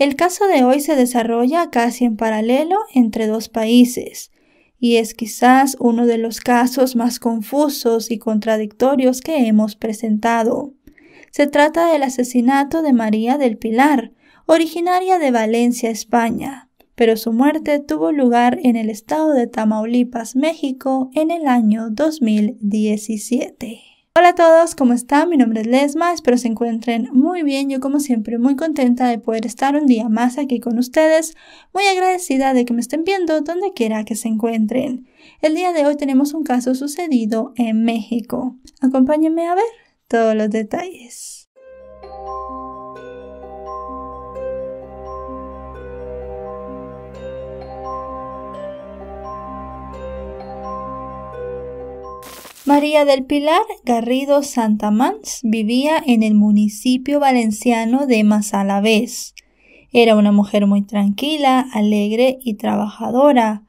El caso de hoy se desarrolla casi en paralelo entre dos países, y es quizás uno de los casos más confusos y contradictorios que hemos presentado. Se trata del asesinato de María del Pilar, originaria de Valencia, España, pero su muerte tuvo lugar en el estado de Tamaulipas, México, en el año 2017. Hola a todos, ¿cómo están? Mi nombre es Lesma, espero se encuentren muy bien. Yo como siempre muy contenta de poder estar un día más aquí con ustedes, muy agradecida de que me estén viendo donde quiera que se encuentren. El día de hoy tenemos un caso sucedido en México. Acompáñenme a ver todos los detalles. María del Pilar Garrido Santamans vivía en el municipio valenciano de Masalavés. Era una mujer muy tranquila, alegre y trabajadora,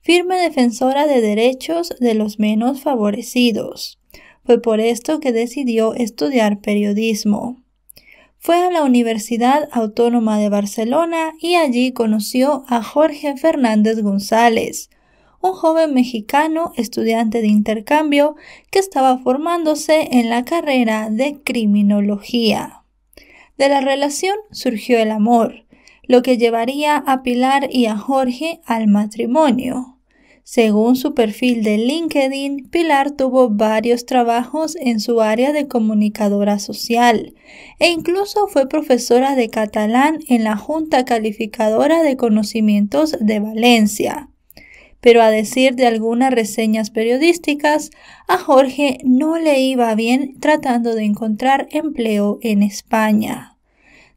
firme defensora de derechos de los menos favorecidos. Fue por esto que decidió estudiar periodismo. Fue a la Universidad Autónoma de Barcelona y allí conoció a Jorge Fernández González, un joven mexicano estudiante de intercambio que estaba formándose en la carrera de criminología. De la relación surgió el amor, lo que llevaría a Pilar y a Jorge al matrimonio. Según su perfil de LinkedIn, Pilar tuvo varios trabajos en su área de comunicadora social e incluso fue profesora de catalán en la Junta Calificadora de Conocimientos de Valencia pero a decir de algunas reseñas periodísticas, a Jorge no le iba bien tratando de encontrar empleo en España.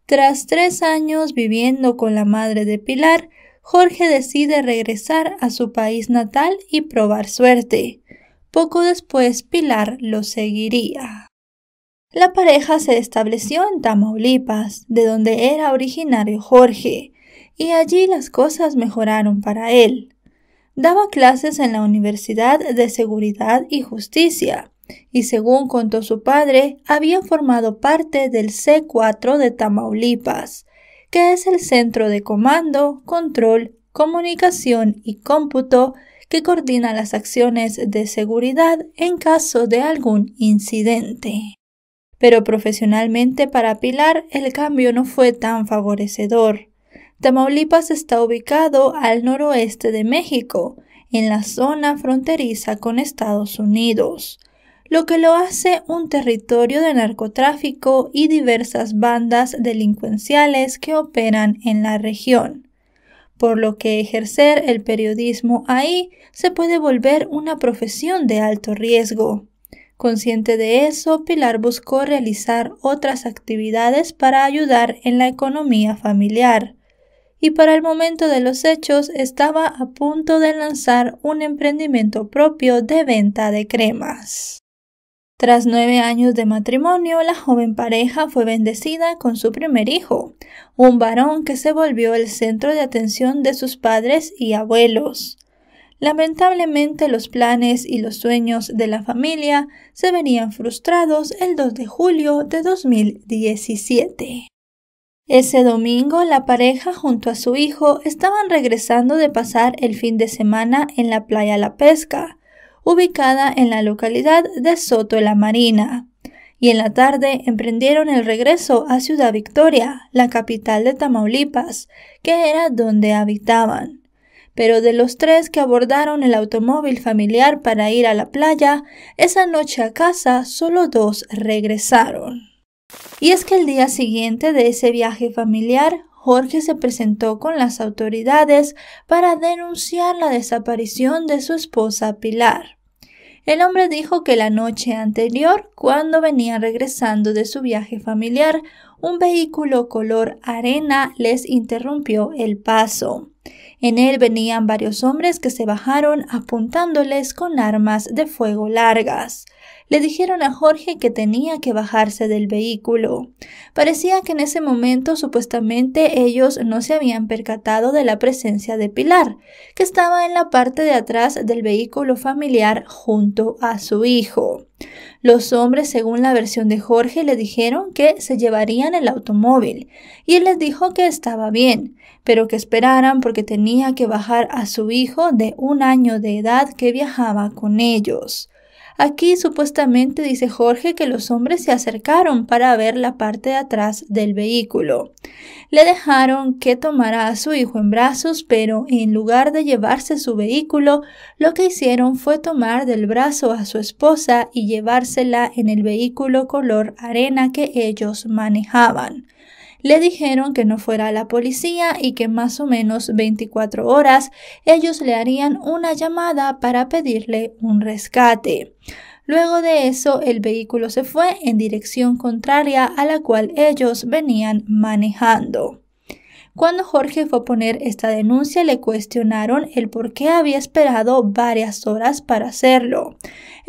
Tras tres años viviendo con la madre de Pilar, Jorge decide regresar a su país natal y probar suerte. Poco después Pilar lo seguiría. La pareja se estableció en Tamaulipas, de donde era originario Jorge, y allí las cosas mejoraron para él. Daba clases en la Universidad de Seguridad y Justicia y según contó su padre, había formado parte del C4 de Tamaulipas, que es el centro de comando, control, comunicación y cómputo que coordina las acciones de seguridad en caso de algún incidente. Pero profesionalmente para Pilar el cambio no fue tan favorecedor. Tamaulipas está ubicado al noroeste de México, en la zona fronteriza con Estados Unidos, lo que lo hace un territorio de narcotráfico y diversas bandas delincuenciales que operan en la región, por lo que ejercer el periodismo ahí se puede volver una profesión de alto riesgo. Consciente de eso, Pilar buscó realizar otras actividades para ayudar en la economía familiar, y para el momento de los hechos estaba a punto de lanzar un emprendimiento propio de venta de cremas. Tras nueve años de matrimonio, la joven pareja fue bendecida con su primer hijo, un varón que se volvió el centro de atención de sus padres y abuelos. Lamentablemente los planes y los sueños de la familia se venían frustrados el 2 de julio de 2017. Ese domingo la pareja junto a su hijo estaban regresando de pasar el fin de semana en la playa La Pesca, ubicada en la localidad de Soto La Marina, y en la tarde emprendieron el regreso a Ciudad Victoria, la capital de Tamaulipas, que era donde habitaban. Pero de los tres que abordaron el automóvil familiar para ir a la playa, esa noche a casa solo dos regresaron. Y es que el día siguiente de ese viaje familiar, Jorge se presentó con las autoridades para denunciar la desaparición de su esposa Pilar. El hombre dijo que la noche anterior, cuando venían regresando de su viaje familiar, un vehículo color arena les interrumpió el paso. En él venían varios hombres que se bajaron apuntándoles con armas de fuego largas le dijeron a Jorge que tenía que bajarse del vehículo. Parecía que en ese momento supuestamente ellos no se habían percatado de la presencia de Pilar, que estaba en la parte de atrás del vehículo familiar junto a su hijo. Los hombres, según la versión de Jorge, le dijeron que se llevarían el automóvil, y él les dijo que estaba bien, pero que esperaran porque tenía que bajar a su hijo de un año de edad que viajaba con ellos. Aquí supuestamente dice Jorge que los hombres se acercaron para ver la parte de atrás del vehículo. Le dejaron que tomara a su hijo en brazos, pero en lugar de llevarse su vehículo, lo que hicieron fue tomar del brazo a su esposa y llevársela en el vehículo color arena que ellos manejaban. Le dijeron que no fuera a la policía y que más o menos 24 horas ellos le harían una llamada para pedirle un rescate. Luego de eso, el vehículo se fue en dirección contraria a la cual ellos venían manejando. Cuando Jorge fue a poner esta denuncia le cuestionaron el por qué había esperado varias horas para hacerlo.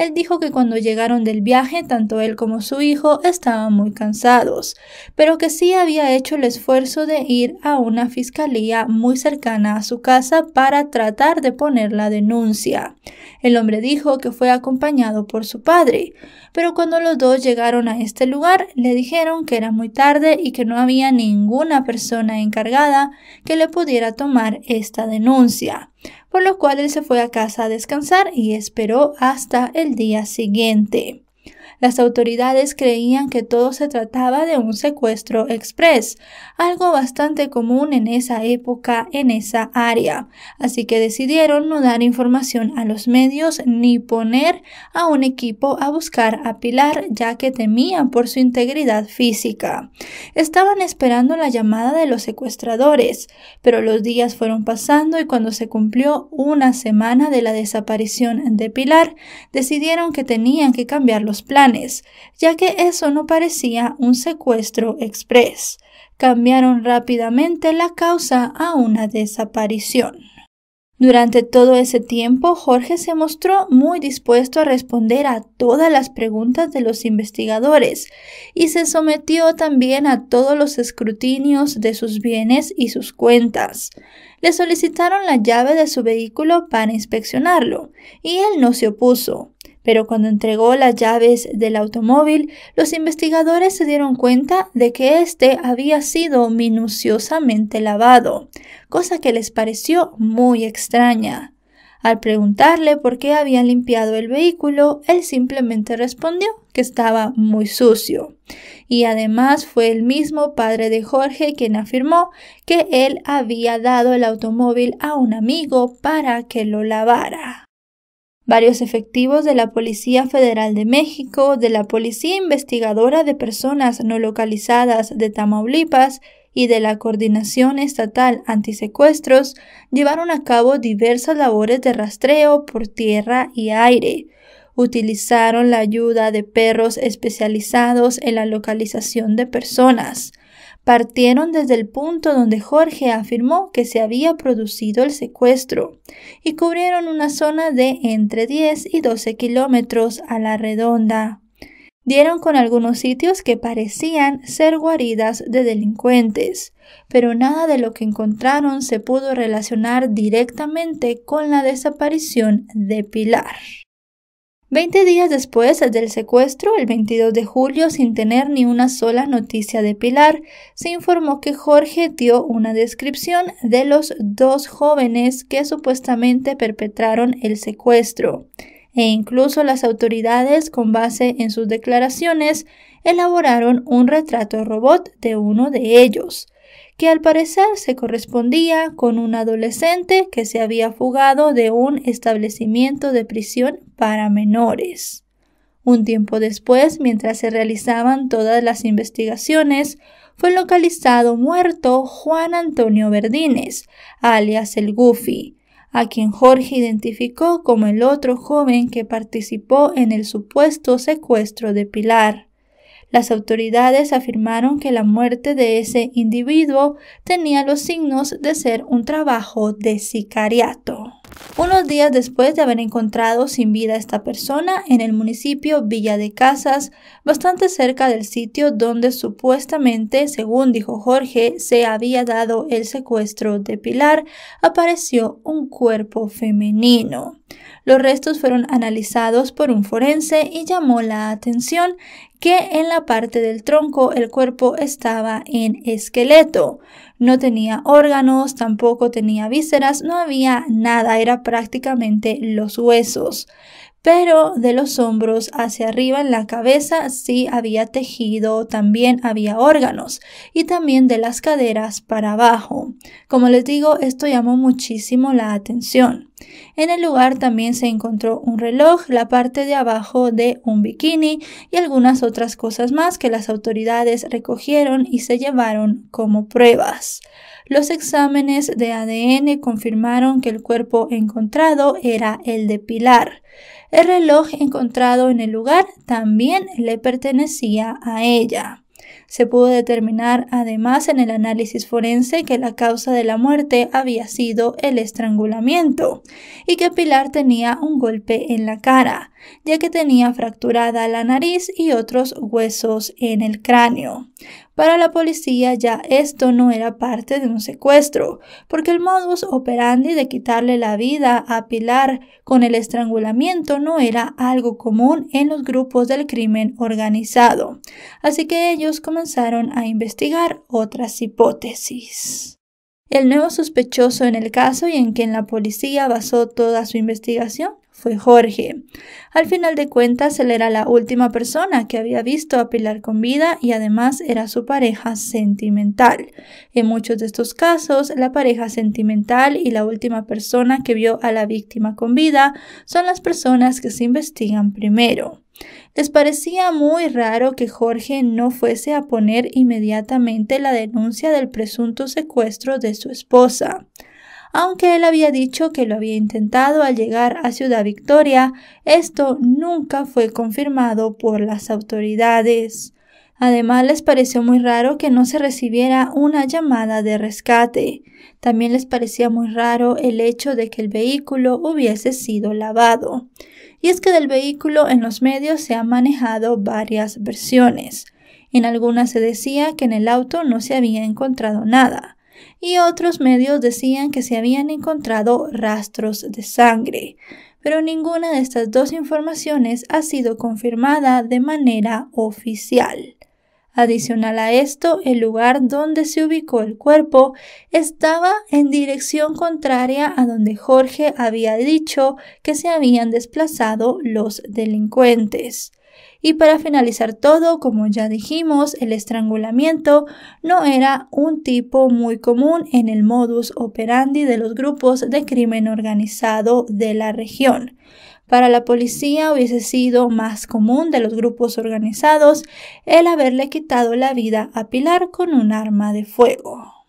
Él dijo que cuando llegaron del viaje, tanto él como su hijo estaban muy cansados, pero que sí había hecho el esfuerzo de ir a una fiscalía muy cercana a su casa para tratar de poner la denuncia. El hombre dijo que fue acompañado por su padre, pero cuando los dos llegaron a este lugar, le dijeron que era muy tarde y que no había ninguna persona encargada que le pudiera tomar esta denuncia por lo cual él se fue a casa a descansar y esperó hasta el día siguiente. Las autoridades creían que todo se trataba de un secuestro express, algo bastante común en esa época en esa área, así que decidieron no dar información a los medios ni poner a un equipo a buscar a Pilar ya que temían por su integridad física. Estaban esperando la llamada de los secuestradores, pero los días fueron pasando y cuando se cumplió una semana de la desaparición de Pilar, decidieron que tenían que cambiar los planes ya que eso no parecía un secuestro express. Cambiaron rápidamente la causa a una desaparición. Durante todo ese tiempo, Jorge se mostró muy dispuesto a responder a todas las preguntas de los investigadores y se sometió también a todos los escrutinios de sus bienes y sus cuentas. Le solicitaron la llave de su vehículo para inspeccionarlo y él no se opuso pero cuando entregó las llaves del automóvil, los investigadores se dieron cuenta de que éste había sido minuciosamente lavado, cosa que les pareció muy extraña. Al preguntarle por qué habían limpiado el vehículo, él simplemente respondió que estaba muy sucio. Y además fue el mismo padre de Jorge quien afirmó que él había dado el automóvil a un amigo para que lo lavara varios efectivos de la Policía Federal de México, de la Policía Investigadora de Personas No Localizadas de Tamaulipas y de la Coordinación Estatal Antisecuestros llevaron a cabo diversas labores de rastreo por tierra y aire. Utilizaron la ayuda de perros especializados en la localización de personas partieron desde el punto donde Jorge afirmó que se había producido el secuestro y cubrieron una zona de entre 10 y 12 kilómetros a la redonda. Dieron con algunos sitios que parecían ser guaridas de delincuentes, pero nada de lo que encontraron se pudo relacionar directamente con la desaparición de Pilar. Veinte días después del secuestro, el 22 de julio, sin tener ni una sola noticia de Pilar, se informó que Jorge dio una descripción de los dos jóvenes que supuestamente perpetraron el secuestro. E incluso las autoridades, con base en sus declaraciones, elaboraron un retrato robot de uno de ellos que al parecer se correspondía con un adolescente que se había fugado de un establecimiento de prisión para menores. Un tiempo después, mientras se realizaban todas las investigaciones, fue localizado muerto Juan Antonio Verdines, alias el Goofy, a quien Jorge identificó como el otro joven que participó en el supuesto secuestro de Pilar. Las autoridades afirmaron que la muerte de ese individuo tenía los signos de ser un trabajo de sicariato. Unos días después de haber encontrado sin vida a esta persona en el municipio Villa de Casas, bastante cerca del sitio donde supuestamente, según dijo Jorge, se había dado el secuestro de Pilar, apareció un cuerpo femenino. Los restos fueron analizados por un forense y llamó la atención que en la parte del tronco el cuerpo estaba en esqueleto. No tenía órganos, tampoco tenía vísceras, no había nada, era prácticamente los huesos pero de los hombros hacia arriba en la cabeza sí había tejido, también había órganos y también de las caderas para abajo. Como les digo, esto llamó muchísimo la atención. En el lugar también se encontró un reloj, la parte de abajo de un bikini y algunas otras cosas más que las autoridades recogieron y se llevaron como pruebas. Los exámenes de ADN confirmaron que el cuerpo encontrado era el de Pilar. El reloj encontrado en el lugar también le pertenecía a ella. Se pudo determinar además en el análisis forense que la causa de la muerte había sido el estrangulamiento y que Pilar tenía un golpe en la cara, ya que tenía fracturada la nariz y otros huesos en el cráneo. Para la policía ya esto no era parte de un secuestro, porque el modus operandi de quitarle la vida a Pilar con el estrangulamiento no era algo común en los grupos del crimen organizado. Así que ellos comenzaron a investigar otras hipótesis. El nuevo sospechoso en el caso y en quien la policía basó toda su investigación fue Jorge. Al final de cuentas, él era la última persona que había visto a Pilar con vida y además era su pareja sentimental. En muchos de estos casos, la pareja sentimental y la última persona que vio a la víctima con vida son las personas que se investigan primero. Les parecía muy raro que Jorge no fuese a poner inmediatamente la denuncia del presunto secuestro de su esposa. Aunque él había dicho que lo había intentado al llegar a Ciudad Victoria, esto nunca fue confirmado por las autoridades. Además, les pareció muy raro que no se recibiera una llamada de rescate. También les parecía muy raro el hecho de que el vehículo hubiese sido lavado. Y es que del vehículo en los medios se han manejado varias versiones. En algunas se decía que en el auto no se había encontrado nada y otros medios decían que se habían encontrado rastros de sangre, pero ninguna de estas dos informaciones ha sido confirmada de manera oficial. Adicional a esto, el lugar donde se ubicó el cuerpo estaba en dirección contraria a donde Jorge había dicho que se habían desplazado los delincuentes. Y para finalizar todo, como ya dijimos, el estrangulamiento no era un tipo muy común en el modus operandi de los grupos de crimen organizado de la región. Para la policía hubiese sido más común de los grupos organizados el haberle quitado la vida a Pilar con un arma de fuego.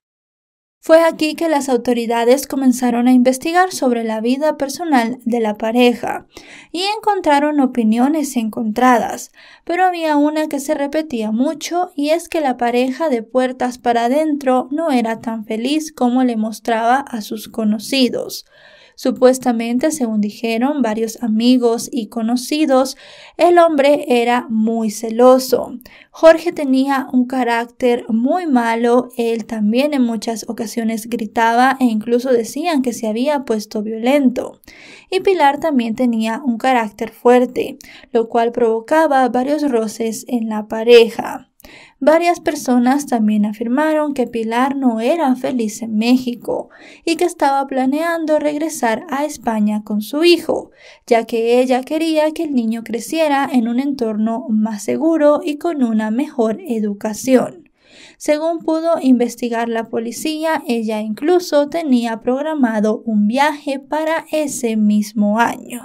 Fue aquí que las autoridades comenzaron a investigar sobre la vida personal de la pareja y encontraron opiniones encontradas, pero había una que se repetía mucho y es que la pareja de puertas para adentro no era tan feliz como le mostraba a sus conocidos. Supuestamente, según dijeron varios amigos y conocidos, el hombre era muy celoso. Jorge tenía un carácter muy malo, él también en muchas ocasiones gritaba e incluso decían que se había puesto violento. Y Pilar también tenía un carácter fuerte, lo cual provocaba varios roces en la pareja. Varias personas también afirmaron que Pilar no era feliz en México y que estaba planeando regresar a España con su hijo, ya que ella quería que el niño creciera en un entorno más seguro y con una mejor educación. Según pudo investigar la policía, ella incluso tenía programado un viaje para ese mismo año.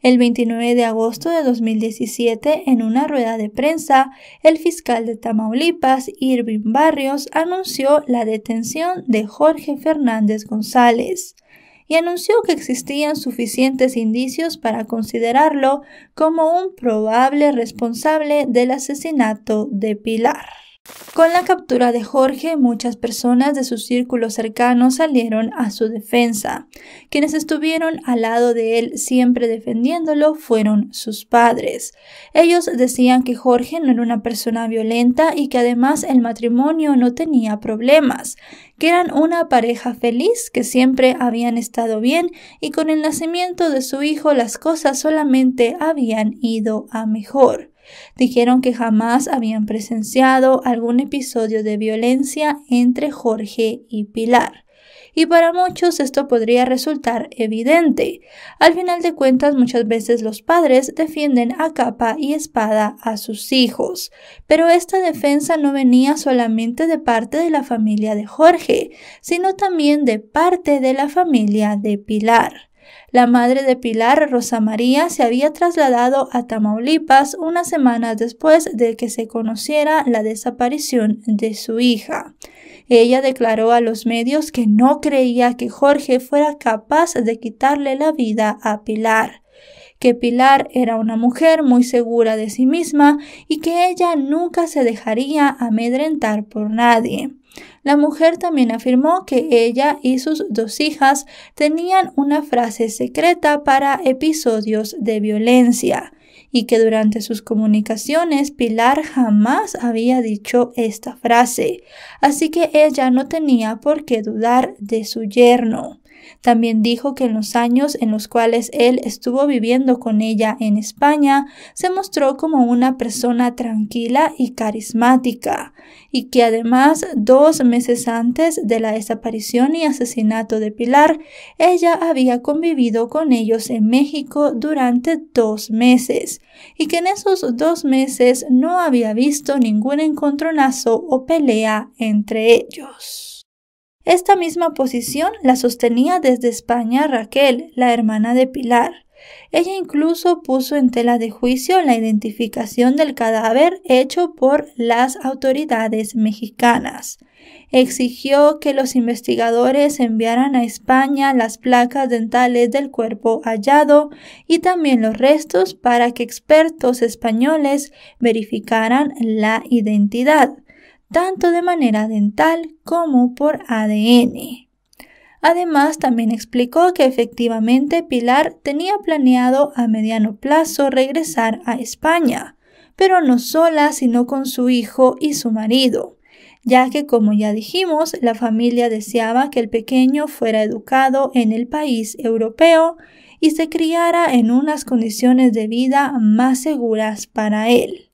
El 29 de agosto de 2017, en una rueda de prensa, el fiscal de Tamaulipas, Irving Barrios, anunció la detención de Jorge Fernández González y anunció que existían suficientes indicios para considerarlo como un probable responsable del asesinato de Pilar. Con la captura de Jorge, muchas personas de su círculo cercano salieron a su defensa. Quienes estuvieron al lado de él siempre defendiéndolo fueron sus padres. Ellos decían que Jorge no era una persona violenta y que además el matrimonio no tenía problemas, que eran una pareja feliz, que siempre habían estado bien y con el nacimiento de su hijo las cosas solamente habían ido a mejor. Dijeron que jamás habían presenciado algún episodio de violencia entre Jorge y Pilar. Y para muchos esto podría resultar evidente. Al final de cuentas muchas veces los padres defienden a capa y espada a sus hijos. Pero esta defensa no venía solamente de parte de la familia de Jorge, sino también de parte de la familia de Pilar. La madre de Pilar, Rosa María, se había trasladado a Tamaulipas unas semanas después de que se conociera la desaparición de su hija. Ella declaró a los medios que no creía que Jorge fuera capaz de quitarle la vida a Pilar que Pilar era una mujer muy segura de sí misma y que ella nunca se dejaría amedrentar por nadie. La mujer también afirmó que ella y sus dos hijas tenían una frase secreta para episodios de violencia y que durante sus comunicaciones Pilar jamás había dicho esta frase, así que ella no tenía por qué dudar de su yerno. También dijo que en los años en los cuales él estuvo viviendo con ella en España, se mostró como una persona tranquila y carismática, y que además dos meses antes de la desaparición y asesinato de Pilar, ella había convivido con ellos en México durante dos meses, y que en esos dos meses no había visto ningún encontronazo o pelea entre ellos. Esta misma posición la sostenía desde España Raquel, la hermana de Pilar. Ella incluso puso en tela de juicio la identificación del cadáver hecho por las autoridades mexicanas. Exigió que los investigadores enviaran a España las placas dentales del cuerpo hallado y también los restos para que expertos españoles verificaran la identidad tanto de manera dental como por ADN. Además, también explicó que efectivamente Pilar tenía planeado a mediano plazo regresar a España, pero no sola, sino con su hijo y su marido, ya que, como ya dijimos, la familia deseaba que el pequeño fuera educado en el país europeo y se criara en unas condiciones de vida más seguras para él.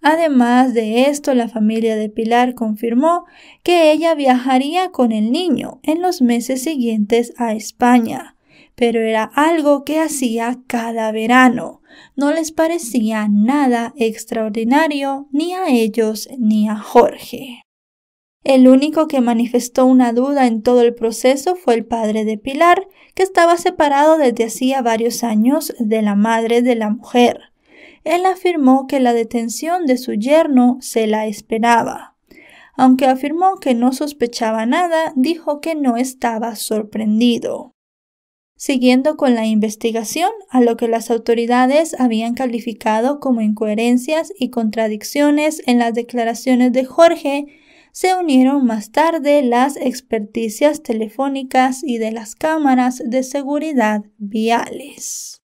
Además de esto, la familia de Pilar confirmó que ella viajaría con el niño en los meses siguientes a España, pero era algo que hacía cada verano. No les parecía nada extraordinario ni a ellos ni a Jorge. El único que manifestó una duda en todo el proceso fue el padre de Pilar, que estaba separado desde hacía varios años de la madre de la mujer él afirmó que la detención de su yerno se la esperaba. Aunque afirmó que no sospechaba nada, dijo que no estaba sorprendido. Siguiendo con la investigación, a lo que las autoridades habían calificado como incoherencias y contradicciones en las declaraciones de Jorge, se unieron más tarde las experticias telefónicas y de las cámaras de seguridad viales.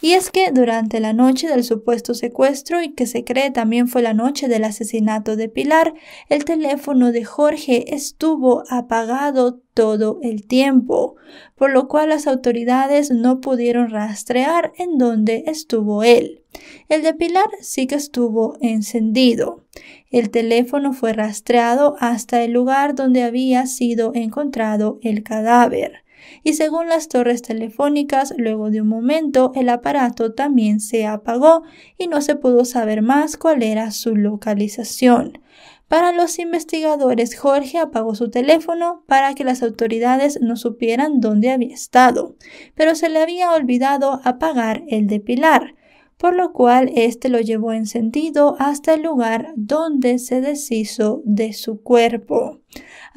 Y es que durante la noche del supuesto secuestro y que se cree también fue la noche del asesinato de Pilar, el teléfono de Jorge estuvo apagado todo el tiempo, por lo cual las autoridades no pudieron rastrear en dónde estuvo él. El de Pilar sí que estuvo encendido. El teléfono fue rastreado hasta el lugar donde había sido encontrado el cadáver y según las torres telefónicas, luego de un momento el aparato también se apagó y no se pudo saber más cuál era su localización. Para los investigadores, Jorge apagó su teléfono para que las autoridades no supieran dónde había estado, pero se le había olvidado apagar el de Pilar, por lo cual éste lo llevó encendido hasta el lugar donde se deshizo de su cuerpo.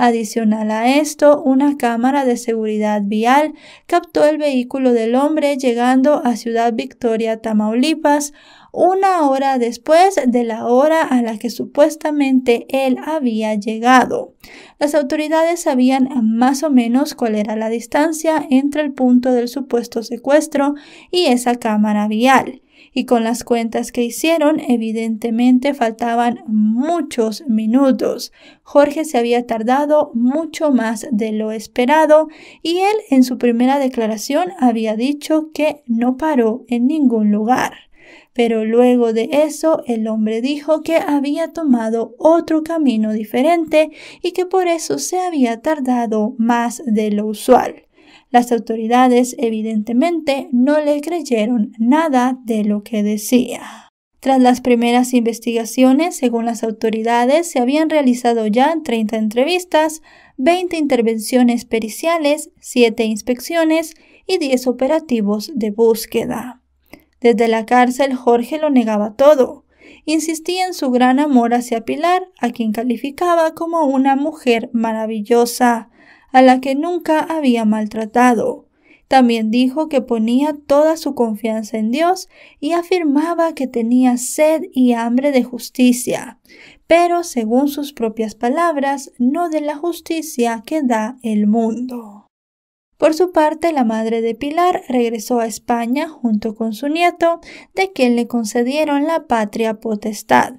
Adicional a esto, una cámara de seguridad vial captó el vehículo del hombre llegando a Ciudad Victoria, Tamaulipas, una hora después de la hora a la que supuestamente él había llegado. Las autoridades sabían más o menos cuál era la distancia entre el punto del supuesto secuestro y esa cámara vial y con las cuentas que hicieron evidentemente faltaban muchos minutos. Jorge se había tardado mucho más de lo esperado y él en su primera declaración había dicho que no paró en ningún lugar. Pero luego de eso el hombre dijo que había tomado otro camino diferente y que por eso se había tardado más de lo usual. Las autoridades evidentemente no le creyeron nada de lo que decía. Tras las primeras investigaciones, según las autoridades, se habían realizado ya 30 entrevistas, 20 intervenciones periciales, 7 inspecciones y 10 operativos de búsqueda. Desde la cárcel Jorge lo negaba todo. Insistía en su gran amor hacia Pilar, a quien calificaba como una mujer maravillosa, a la que nunca había maltratado. También dijo que ponía toda su confianza en Dios y afirmaba que tenía sed y hambre de justicia, pero según sus propias palabras, no de la justicia que da el mundo. Por su parte, la madre de Pilar regresó a España junto con su nieto, de quien le concedieron la patria potestad.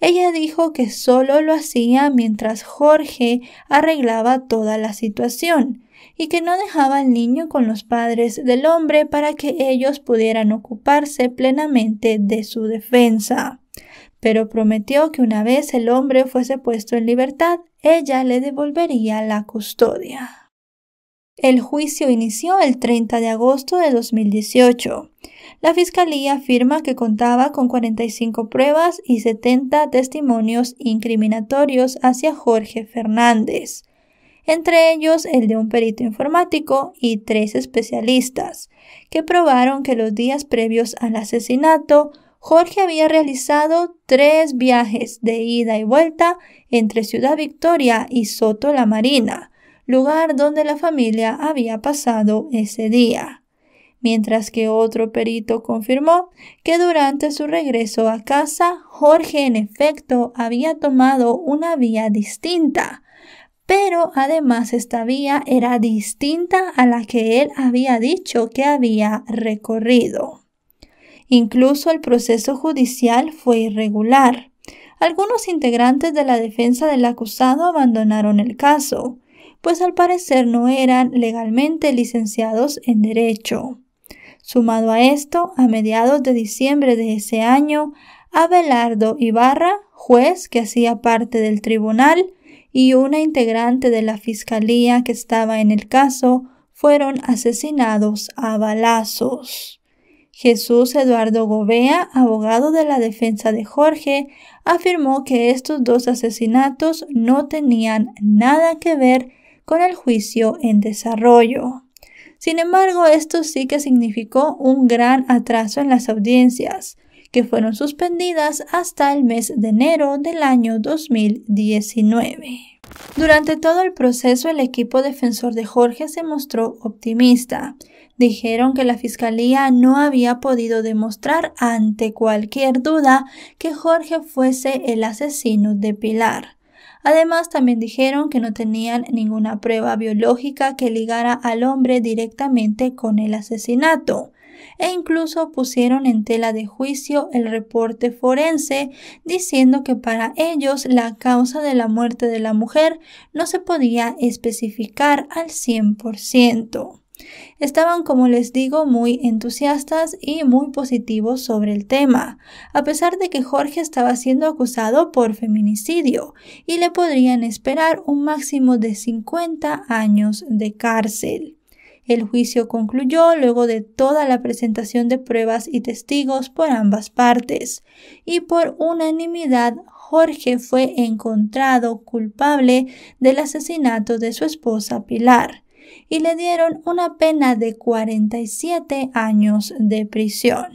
Ella dijo que solo lo hacía mientras Jorge arreglaba toda la situación y que no dejaba al niño con los padres del hombre para que ellos pudieran ocuparse plenamente de su defensa. Pero prometió que una vez el hombre fuese puesto en libertad, ella le devolvería la custodia. El juicio inició el 30 de agosto de 2018. La fiscalía afirma que contaba con 45 pruebas y 70 testimonios incriminatorios hacia Jorge Fernández, entre ellos el de un perito informático y tres especialistas, que probaron que los días previos al asesinato Jorge había realizado tres viajes de ida y vuelta entre Ciudad Victoria y Soto La Marina, lugar donde la familia había pasado ese día mientras que otro perito confirmó que durante su regreso a casa, Jorge en efecto había tomado una vía distinta, pero además esta vía era distinta a la que él había dicho que había recorrido. Incluso el proceso judicial fue irregular. Algunos integrantes de la defensa del acusado abandonaron el caso, pues al parecer no eran legalmente licenciados en derecho. Sumado a esto, a mediados de diciembre de ese año, Abelardo Ibarra, juez que hacía parte del tribunal, y una integrante de la fiscalía que estaba en el caso, fueron asesinados a balazos. Jesús Eduardo Gobea, abogado de la defensa de Jorge, afirmó que estos dos asesinatos no tenían nada que ver con el juicio en desarrollo. Sin embargo, esto sí que significó un gran atraso en las audiencias, que fueron suspendidas hasta el mes de enero del año 2019. Durante todo el proceso, el equipo defensor de Jorge se mostró optimista. Dijeron que la fiscalía no había podido demostrar ante cualquier duda que Jorge fuese el asesino de Pilar Además, también dijeron que no tenían ninguna prueba biológica que ligara al hombre directamente con el asesinato e incluso pusieron en tela de juicio el reporte forense, diciendo que para ellos la causa de la muerte de la mujer no se podía especificar al 100%. Estaban, como les digo, muy entusiastas y muy positivos sobre el tema, a pesar de que Jorge estaba siendo acusado por feminicidio y le podrían esperar un máximo de 50 años de cárcel. El juicio concluyó luego de toda la presentación de pruebas y testigos por ambas partes, y por unanimidad Jorge fue encontrado culpable del asesinato de su esposa Pilar, y le dieron una pena de 47 años de prisión.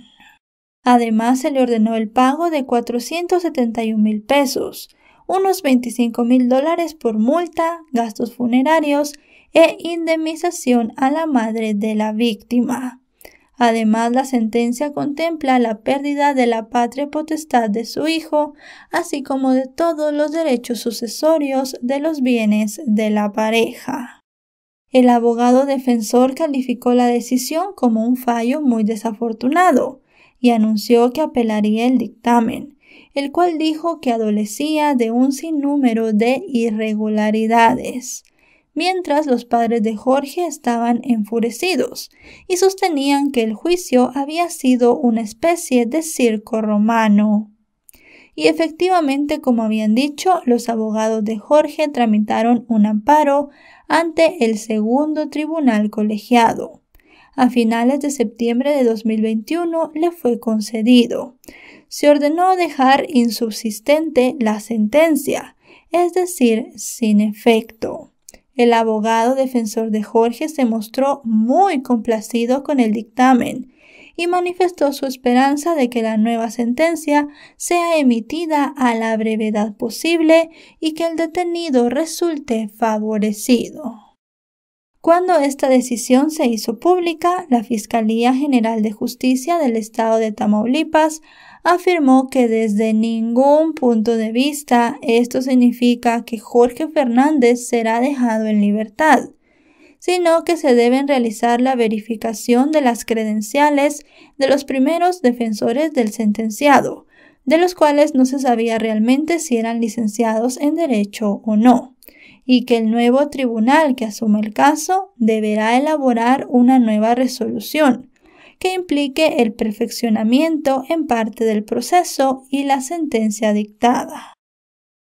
Además, se le ordenó el pago de 471 mil pesos, unos 25 mil dólares por multa, gastos funerarios e indemnización a la madre de la víctima. Además, la sentencia contempla la pérdida de la patria potestad de su hijo, así como de todos los derechos sucesorios de los bienes de la pareja. El abogado defensor calificó la decisión como un fallo muy desafortunado y anunció que apelaría el dictamen, el cual dijo que adolecía de un sinnúmero de irregularidades. Mientras los padres de Jorge estaban enfurecidos y sostenían que el juicio había sido una especie de circo romano. Y efectivamente, como habían dicho, los abogados de Jorge tramitaron un amparo ante el segundo tribunal colegiado. A finales de septiembre de 2021 le fue concedido. Se ordenó dejar insubsistente la sentencia, es decir, sin efecto. El abogado defensor de Jorge se mostró muy complacido con el dictamen y manifestó su esperanza de que la nueva sentencia sea emitida a la brevedad posible y que el detenido resulte favorecido. Cuando esta decisión se hizo pública, la Fiscalía General de Justicia del Estado de Tamaulipas afirmó que desde ningún punto de vista esto significa que Jorge Fernández será dejado en libertad, sino que se deben realizar la verificación de las credenciales de los primeros defensores del sentenciado, de los cuales no se sabía realmente si eran licenciados en derecho o no, y que el nuevo tribunal que asuma el caso deberá elaborar una nueva resolución que implique el perfeccionamiento en parte del proceso y la sentencia dictada.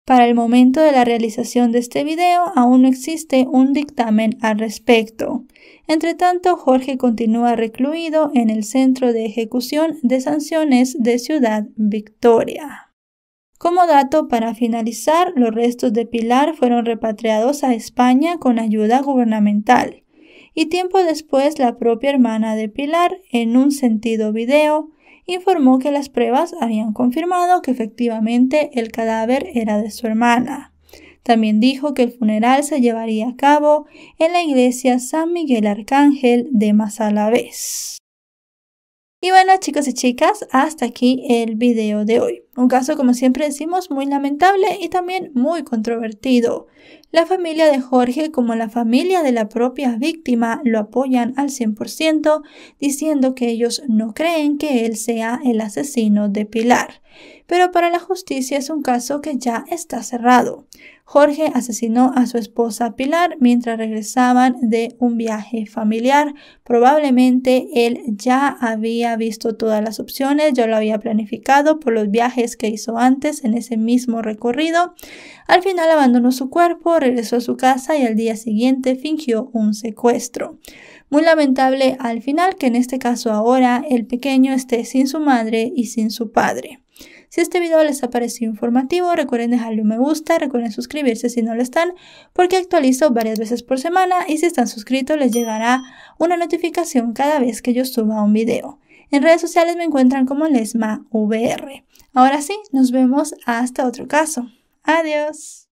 Para el momento de la realización de este video aún no existe un dictamen al respecto. Entre tanto, Jorge continúa recluido en el Centro de Ejecución de Sanciones de Ciudad Victoria. Como dato para finalizar, los restos de Pilar fueron repatriados a España con ayuda gubernamental. Y tiempo después, la propia hermana de Pilar, en un sentido video, informó que las pruebas habían confirmado que efectivamente el cadáver era de su hermana. También dijo que el funeral se llevaría a cabo en la iglesia San Miguel Arcángel de Masalavés. Y bueno chicos y chicas, hasta aquí el video de hoy. Un caso como siempre decimos muy lamentable y también muy controvertido. La familia de Jorge, como la familia de la propia víctima, lo apoyan al 100%, diciendo que ellos no creen que él sea el asesino de Pilar. Pero para la justicia es un caso que ya está cerrado. Jorge asesinó a su esposa Pilar mientras regresaban de un viaje familiar. Probablemente él ya había visto todas las opciones, ya lo había planificado por los viajes que hizo antes en ese mismo recorrido. Al final abandonó su cuerpo, regresó a su casa y al día siguiente fingió un secuestro. Muy lamentable al final que en este caso ahora el pequeño esté sin su madre y sin su padre. Si este video les ha parecido informativo, recuerden dejarle un me gusta, recuerden suscribirse si no lo están, porque actualizo varias veces por semana y si están suscritos les llegará una notificación cada vez que yo suba un video. En redes sociales me encuentran como lesmavr. Ahora sí, nos vemos hasta otro caso. Adiós.